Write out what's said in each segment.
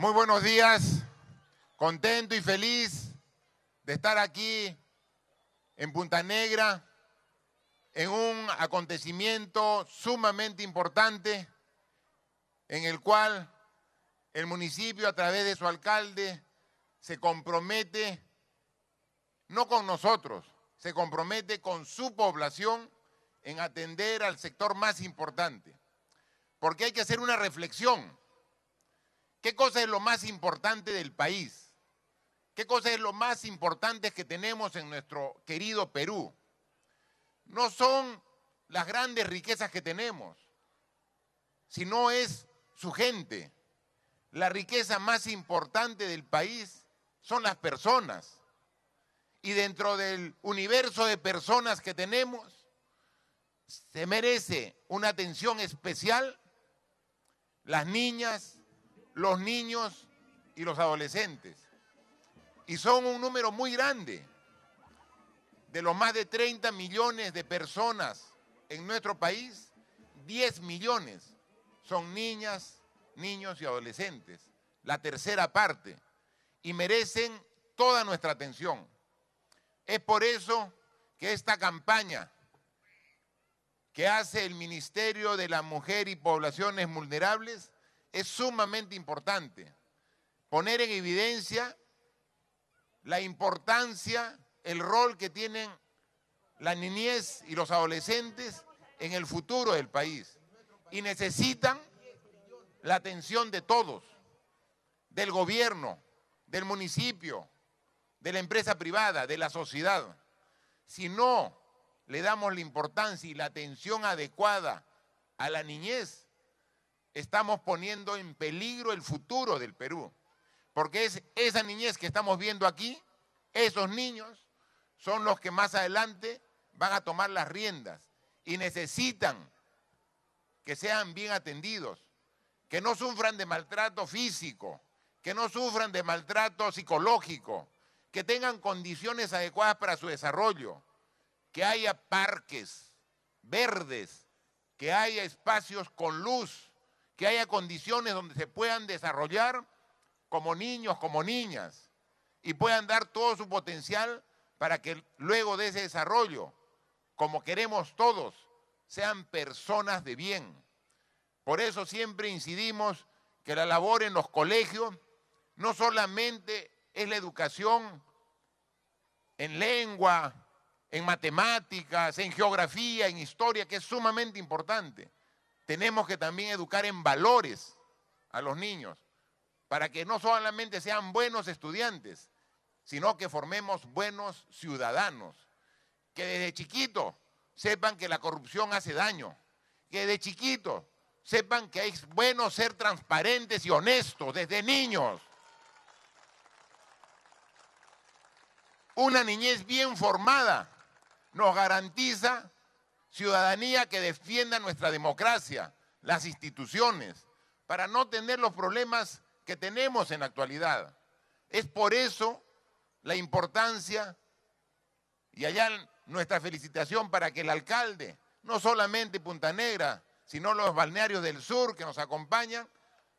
Muy buenos días, contento y feliz de estar aquí en Punta Negra, en un acontecimiento sumamente importante en el cual el municipio a través de su alcalde se compromete, no con nosotros, se compromete con su población en atender al sector más importante. Porque hay que hacer una reflexión ¿Qué cosa es lo más importante del país? ¿Qué cosa es lo más importante que tenemos en nuestro querido Perú? No son las grandes riquezas que tenemos, sino es su gente. La riqueza más importante del país son las personas. Y dentro del universo de personas que tenemos, se merece una atención especial las niñas, los niños y los adolescentes. Y son un número muy grande de los más de 30 millones de personas en nuestro país, 10 millones son niñas, niños y adolescentes, la tercera parte, y merecen toda nuestra atención. Es por eso que esta campaña que hace el Ministerio de la Mujer y Poblaciones Vulnerables es sumamente importante poner en evidencia la importancia, el rol que tienen la niñez y los adolescentes en el futuro del país. Y necesitan la atención de todos, del gobierno, del municipio, de la empresa privada, de la sociedad. Si no le damos la importancia y la atención adecuada a la niñez, estamos poniendo en peligro el futuro del Perú. Porque es esa niñez que estamos viendo aquí, esos niños son los que más adelante van a tomar las riendas y necesitan que sean bien atendidos, que no sufran de maltrato físico, que no sufran de maltrato psicológico, que tengan condiciones adecuadas para su desarrollo, que haya parques verdes, que haya espacios con luz, que haya condiciones donde se puedan desarrollar como niños, como niñas, y puedan dar todo su potencial para que luego de ese desarrollo, como queremos todos, sean personas de bien. Por eso siempre incidimos que la labor en los colegios no solamente es la educación en lengua, en matemáticas, en geografía, en historia, que es sumamente importante, tenemos que también educar en valores a los niños, para que no solamente sean buenos estudiantes, sino que formemos buenos ciudadanos, que desde chiquito sepan que la corrupción hace daño, que desde chiquito sepan que es bueno ser transparentes y honestos desde niños. Una niñez bien formada nos garantiza ciudadanía que defienda nuestra democracia, las instituciones, para no tener los problemas que tenemos en la actualidad. Es por eso la importancia, y allá nuestra felicitación para que el alcalde, no solamente Punta Negra, sino los balnearios del sur que nos acompañan,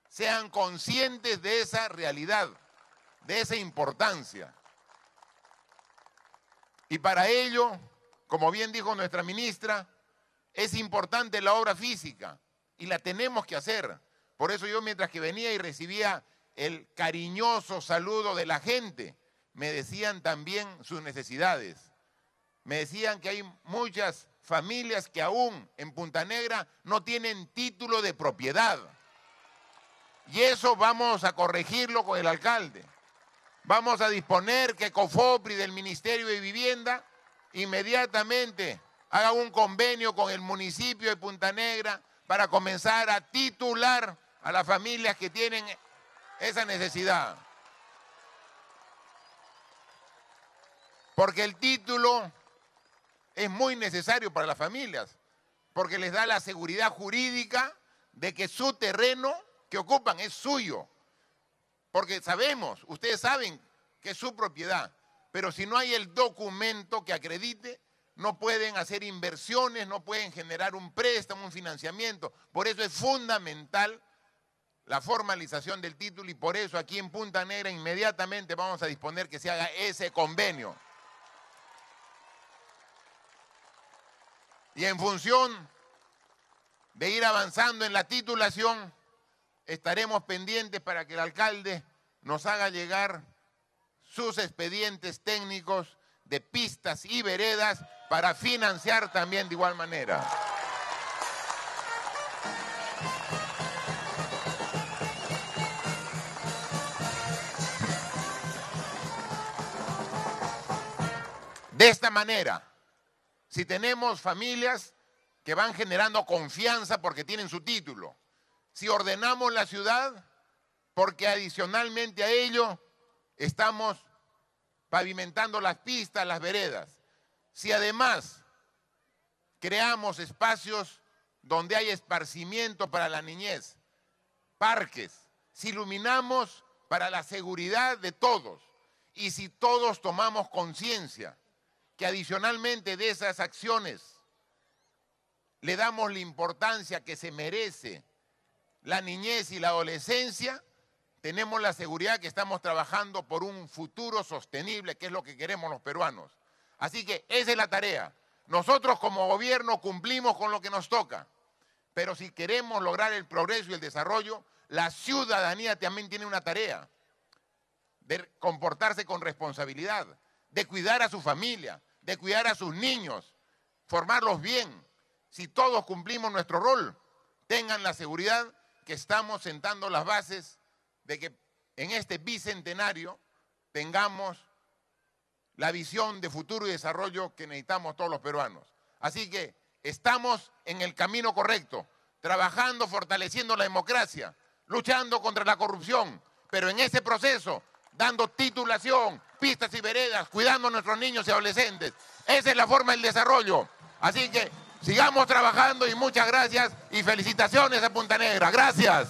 sean conscientes de esa realidad, de esa importancia. Y para ello como bien dijo nuestra ministra, es importante la obra física y la tenemos que hacer. Por eso yo mientras que venía y recibía el cariñoso saludo de la gente, me decían también sus necesidades. Me decían que hay muchas familias que aún en Punta Negra no tienen título de propiedad. Y eso vamos a corregirlo con el alcalde. Vamos a disponer que COFOPRI del Ministerio de Vivienda inmediatamente haga un convenio con el municipio de Punta Negra para comenzar a titular a las familias que tienen esa necesidad. Porque el título es muy necesario para las familias, porque les da la seguridad jurídica de que su terreno que ocupan es suyo. Porque sabemos, ustedes saben que es su propiedad, pero si no hay el documento que acredite, no pueden hacer inversiones, no pueden generar un préstamo, un financiamiento. Por eso es fundamental la formalización del título y por eso aquí en Punta Negra inmediatamente vamos a disponer que se haga ese convenio. Y en función de ir avanzando en la titulación, estaremos pendientes para que el alcalde nos haga llegar sus expedientes técnicos de pistas y veredas para financiar también de igual manera. De esta manera, si tenemos familias que van generando confianza porque tienen su título, si ordenamos la ciudad, porque adicionalmente a ello Estamos pavimentando las pistas, las veredas. Si además creamos espacios donde hay esparcimiento para la niñez, parques, si iluminamos para la seguridad de todos y si todos tomamos conciencia que adicionalmente de esas acciones le damos la importancia que se merece la niñez y la adolescencia, tenemos la seguridad que estamos trabajando por un futuro sostenible, que es lo que queremos los peruanos. Así que esa es la tarea. Nosotros como gobierno cumplimos con lo que nos toca, pero si queremos lograr el progreso y el desarrollo, la ciudadanía también tiene una tarea de comportarse con responsabilidad, de cuidar a su familia, de cuidar a sus niños, formarlos bien. Si todos cumplimos nuestro rol, tengan la seguridad que estamos sentando las bases de que en este bicentenario tengamos la visión de futuro y desarrollo que necesitamos todos los peruanos. Así que estamos en el camino correcto, trabajando, fortaleciendo la democracia, luchando contra la corrupción, pero en ese proceso dando titulación, pistas y veredas, cuidando a nuestros niños y adolescentes. Esa es la forma del desarrollo. Así que sigamos trabajando y muchas gracias y felicitaciones a Punta Negra. Gracias.